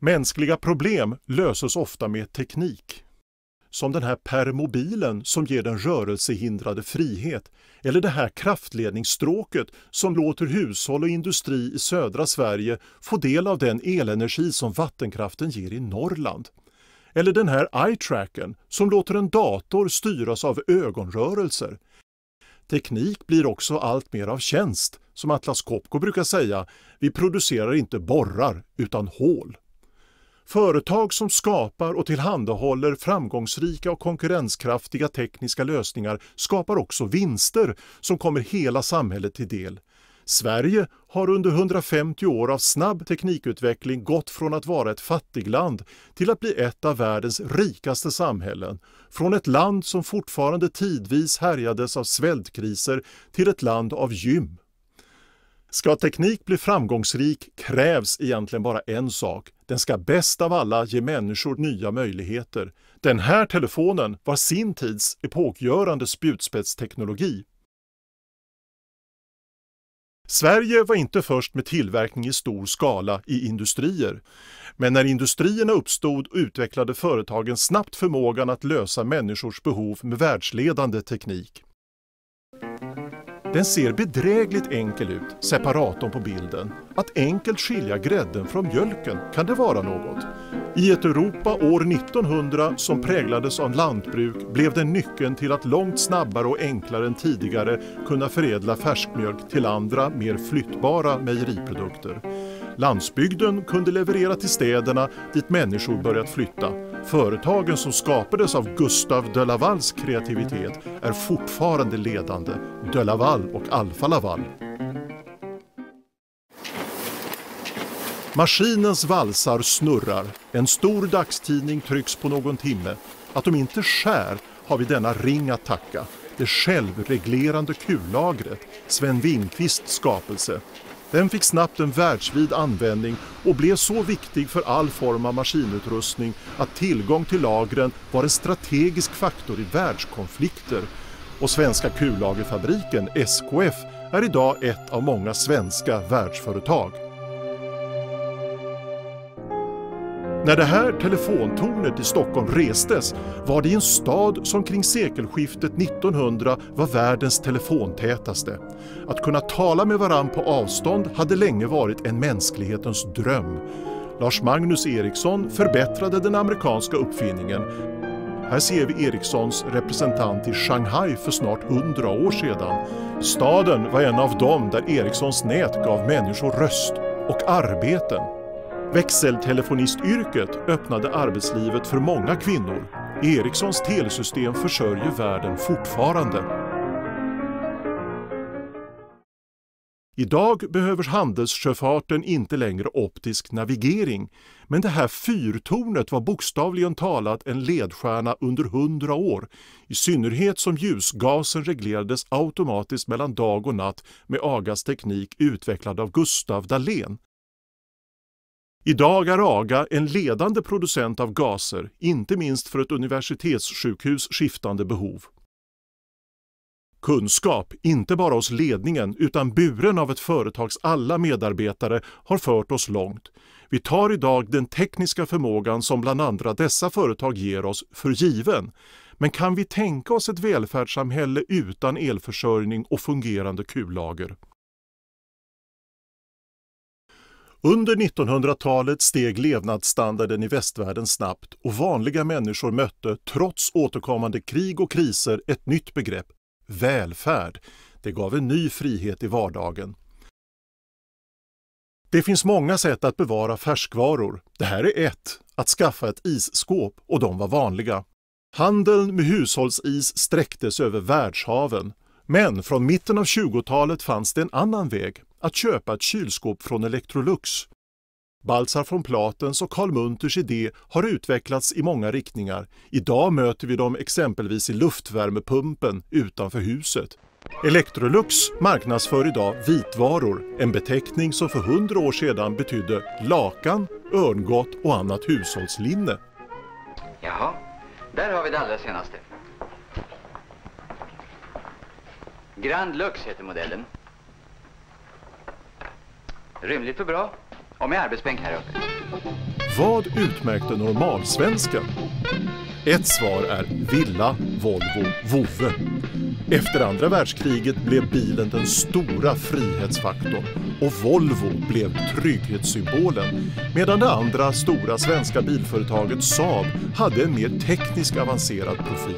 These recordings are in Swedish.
Mänskliga problem löses ofta med teknik. Som den här permobilen som ger den rörelsehindrade frihet eller det här kraftledningsstråket som låter hushåll och industri i södra Sverige få del av den elenergi som vattenkraften ger i Norrland. Eller den här eye-tracken som låter en dator styras av ögonrörelser. Teknik blir också allt mer av tjänst. Som Atlas Copco brukar säga, vi producerar inte borrar utan hål. Företag som skapar och tillhandahåller framgångsrika och konkurrenskraftiga tekniska lösningar skapar också vinster som kommer hela samhället till del. Sverige har under 150 år av snabb teknikutveckling gått från att vara ett fattigland till att bli ett av världens rikaste samhällen. Från ett land som fortfarande tidvis härjades av svältkriser till ett land av gym. Ska teknik bli framgångsrik krävs egentligen bara en sak. Den ska bäst av alla ge människor nya möjligheter. Den här telefonen var sin tids epokgörande spjutspetsteknologi. Sverige var inte först med tillverkning i stor skala i industrier. Men när industrierna uppstod utvecklade företagen snabbt förmågan att lösa människors behov med världsledande teknik. Den ser bedrägligt enkel ut, separatorn på bilden. Att enkelt skilja grädden från mjölken, kan det vara något? I ett Europa år 1900 som präglades av lantbruk blev den nyckeln till att långt snabbare och enklare än tidigare kunna förädla färskmjölk till andra, mer flyttbara mejeriprodukter. Landsbygden kunde leverera till städerna dit människor börjat flytta. Företagen som skapades av Gustav de Lavals kreativitet är fortfarande ledande, de Laval och Alfa Laval. Maskinens valsar snurrar, en stor dagstidning trycks på någon timme. Att de inte skär har vi denna ring att tacka, det självreglerande kullagret, Sven Wingqvists skapelse. Den fick snabbt en världsvid användning och blev så viktig för all form av maskinutrustning att tillgång till lagren var en strategisk faktor i världskonflikter och svenska kullagerfabriken SKF är idag ett av många svenska världsföretag. När det här telefontornet i Stockholm restes var det i en stad som kring sekelskiftet 1900 var världens telefontätaste. Att kunna tala med varann på avstånd hade länge varit en mänsklighetens dröm. Lars Magnus Eriksson förbättrade den amerikanska uppfinningen. Här ser vi Erikssons representant i Shanghai för snart 100 år sedan. Staden var en av dem där Erikssons nät gav människor röst och arbeten. Växeltelefonistyrket öppnade arbetslivet för många kvinnor. Ericssons telesystem försörjer världen fortfarande. Idag behöver handelssjöfarten inte längre optisk navigering, men det här fyrtornet var bokstavligen talat en ledstjärna under hundra år, i synnerhet som ljusgasen reglerades automatiskt mellan dag och natt med Agas teknik utvecklad av Gustav Dahlén. Idag är AGA en ledande producent av gaser, inte minst för ett universitetssjukhus skiftande behov. Kunskap, inte bara hos ledningen utan buren av ett företags alla medarbetare, har fört oss långt. Vi tar idag den tekniska förmågan som bland andra dessa företag ger oss för given. Men kan vi tänka oss ett välfärdssamhälle utan elförsörjning och fungerande kullager? Under 1900-talet steg levnadsstandarden i västvärlden snabbt och vanliga människor mötte, trots återkommande krig och kriser, ett nytt begrepp, välfärd. Det gav en ny frihet i vardagen. Det finns många sätt att bevara färskvaror. Det här är ett, att skaffa ett isskåp och de var vanliga. Handeln med hushållsis sträcktes över världshaven. Men från mitten av 20-talet fanns det en annan väg att köpa ett kylskåp från Electrolux. Baltzar von Platens och Karl Munters idé har utvecklats i många riktningar. Idag möter vi dem exempelvis i luftvärmepumpen utanför huset. Electrolux marknadsför idag vitvaror, en beteckning som för hundra år sedan betydde lakan, örngott och annat hushållslinne. Jaha, där har vi det allra senaste. Grand Lux heter modellen. Rymligt och bra. Och med arbetsbänk här uppe. Vad utmärkte normalsvensken? Ett svar är villa, Volvo, vovve. Efter andra världskriget blev bilen den stora frihetsfaktorn och Volvo blev trygghetssymbolen medan det andra stora svenska bilföretaget Saab hade en mer tekniskt avancerad profil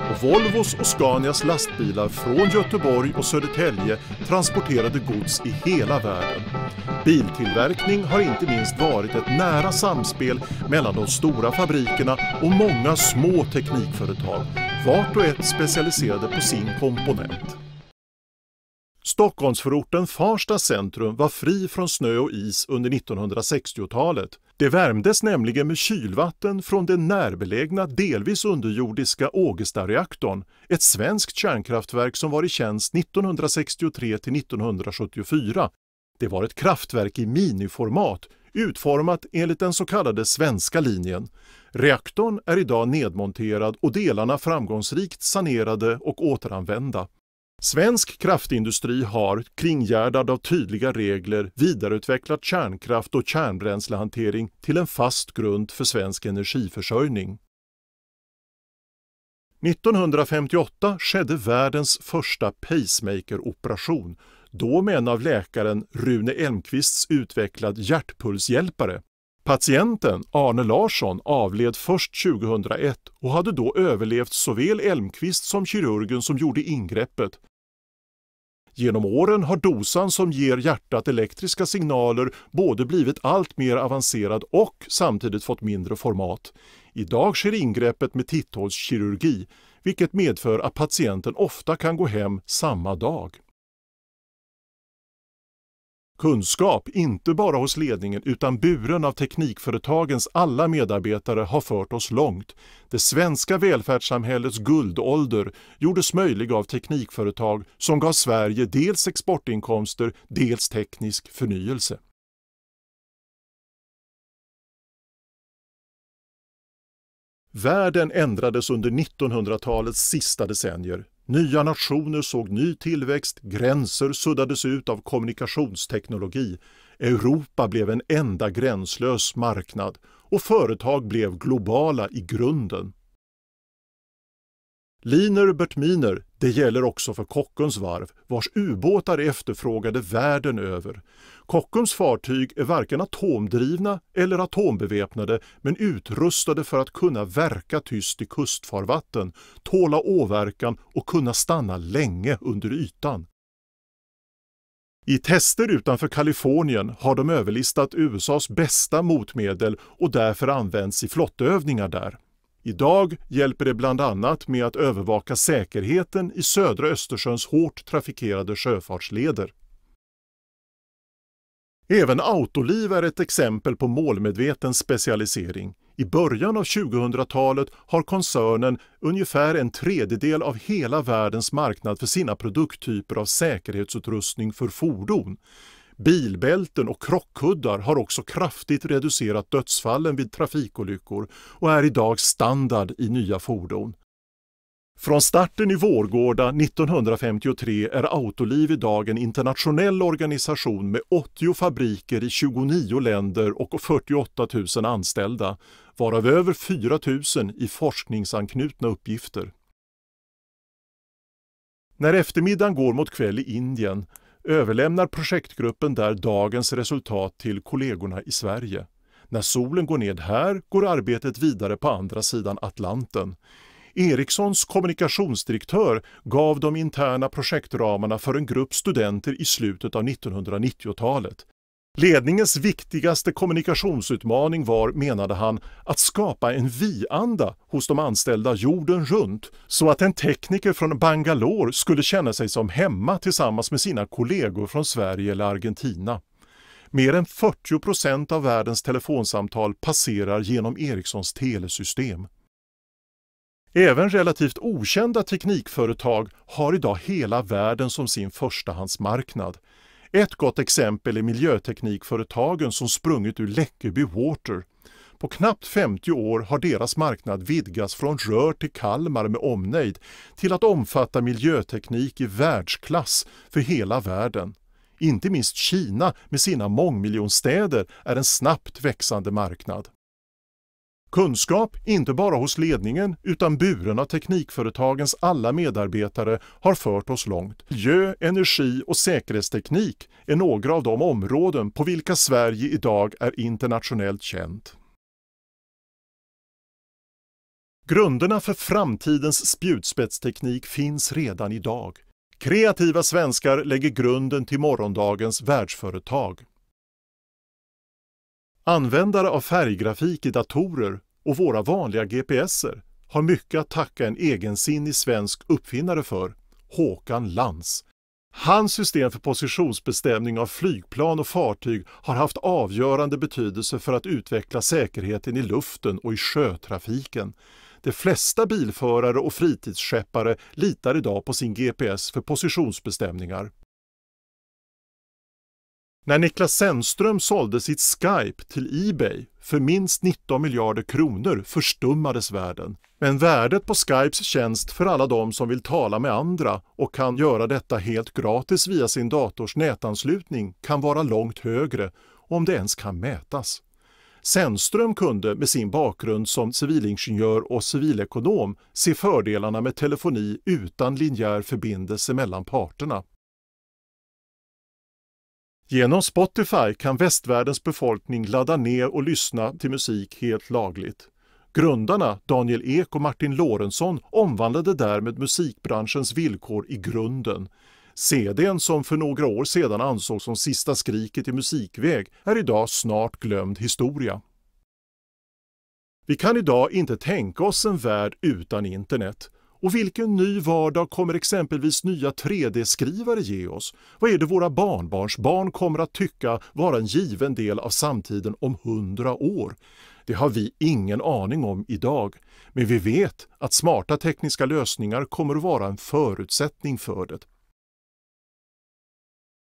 och Volvos och Scanias lastbilar från Göteborg och Södertälje transporterade gods i hela världen. Biltillverkning har inte minst varit ett nära samspel mellan de stora fabrikerna och många små teknikföretag, vart och ett specialiserade på sin komponent. Stockholmsförorten Farsta centrum var fri från snö och is under 1960-talet det värmdes nämligen med kylvatten från den närbelägna delvis underjordiska Ågestareaktorn, ett svenskt kärnkraftverk som var i tjänst 1963 1974. Det var ett kraftverk i miniformat utformat enligt den så kallade svenska linjen. Reaktorn är idag nedmonterad och delarna framgångsrikt sanerade och återanvända. Svensk kraftindustri har, kringgärdad av tydliga regler, vidareutvecklat kärnkraft och kärnbränslehantering till en fast grund för svensk energiförsörjning. 1958 skedde världens första pacemaker-operation, då med en av läkaren Rune Elmqvists utvecklad hjärtpulshjälpare, Patienten Arne Larsson avled först 2001 och hade då överlevt såväl Elmqvist som kirurgen som gjorde ingreppet. Genom åren har dosan som ger hjärtat elektriska signaler både blivit allt mer avancerad och samtidigt fått mindre format. Idag sker ingreppet med titthålskirurgi, vilket medför att patienten ofta kan gå hem samma dag. Kunskap, inte bara hos ledningen utan buren av teknikföretagens alla medarbetare, har fört oss långt. Det svenska välfärdssamhällets guldålder gjordes möjlig av teknikföretag som gav Sverige dels exportinkomster, dels teknisk förnyelse. Världen ändrades under 1900-talets sista decennier Nya nationer såg ny tillväxt, gränser suddades ut av kommunikationsteknologi, Europa blev en enda gränslös marknad och företag blev globala i grunden. Liner Bertminer, det gäller också för Kockums varv, vars ubåtar är efterfrågade världen över. Kockums fartyg är varken atomdrivna eller atombeväpnade men utrustade för att kunna verka tyst i kustfarvatten, tåla åverkan och kunna stanna länge under ytan. I tester utanför Kalifornien har de överlistat USAs bästa motmedel och därför använts i flottövningar där. Idag hjälper det bland annat med att övervaka säkerheten i södra Östersjöns hårt trafikerade sjöfartsleder. Även Autoliv är ett exempel på målmedveten specialisering. I början av 2000-talet har koncernen ungefär en tredjedel av hela världens marknad för sina produkttyper av säkerhetsutrustning för fordon. Bilbälten och krockkuddar har också kraftigt reducerat dödsfallen vid trafikolyckor och är idag standard i nya fordon. Från starten i Vårgårda 1953 är Autoliv idag en internationell organisation med 80 fabriker i 29 länder och 48 000 anställda, varav över 4 000 i forskningsanknutna uppgifter. När eftermiddagen går mot kväll i Indien överlämnar projektgruppen där dagens resultat till kollegorna i Sverige. När solen går ned här går arbetet vidare på andra sidan Atlanten. Ericssons kommunikationsdirektör gav de interna projektramarna för en grupp studenter i slutet av 1990-talet. Ledningens viktigaste kommunikationsutmaning var, menade han, att skapa en vi-anda hos de anställda jorden runt så att en tekniker från Bangalore skulle känna sig som hemma tillsammans med sina kollegor från Sverige eller Argentina. Mer än 40 procent av världens telefonsamtal passerar genom Ericssons telesystem. Även relativt okända teknikföretag har idag hela världen som sin förstahandsmarknad. Ett gott exempel är miljöteknikföretagen som sprungit ur Läckeby Water. På knappt 50 år har deras marknad vidgats från rör till Kalmar med omnejd till att omfatta miljöteknik i världsklass för hela världen. Inte minst Kina med sina mångmiljonstäder är en snabbt växande marknad. Kunskap, inte bara hos ledningen utan buren av teknikföretagens alla medarbetare, har fört oss långt. Miljö, energi och säkerhetsteknik är några av de områden på vilka Sverige idag är internationellt känt. Grunderna för framtidens spjutspetsteknik finns redan idag. Kreativa svenskar lägger grunden till morgondagens världsföretag. Användare av färggrafik i datorer och våra vanliga GPSer har mycket att tacka en egensinnig svensk uppfinnare för, Håkan Lans. Hans system för positionsbestämning av flygplan och fartyg har haft avgörande betydelse för att utveckla säkerheten i luften och i sjötrafiken. De flesta bilförare och fritidsskeppare litar idag på sin GPS för positionsbestämningar. När Niklas Zennström sålde sitt Skype till Ebay för minst 19 miljarder kronor förstummades världen. Men värdet på Skypes tjänst för alla de som vill tala med andra och kan göra detta helt gratis via sin dators nätanslutning kan vara långt högre, om det ens kan mätas. Zennström kunde med sin bakgrund som civilingenjör och civilekonom se fördelarna med telefoni utan linjär förbindelse mellan parterna. Genom Spotify kan västvärldens befolkning ladda ner och lyssna till musik helt lagligt. Grundarna Daniel Ek och Martin Lorentzon omvandlade därmed musikbranschens villkor i grunden. CDn som för några år sedan ansågs som sista skriket i musikväg är idag snart glömd historia. Vi kan idag inte tänka oss en värld utan internet. Och vilken ny vardag kommer exempelvis nya 3D-skrivare ge oss? Vad är det våra barnbarns barn kommer att tycka vara en given del av samtiden om hundra år? Det har vi ingen aning om idag, men vi vet att smarta tekniska lösningar kommer att vara en förutsättning för det.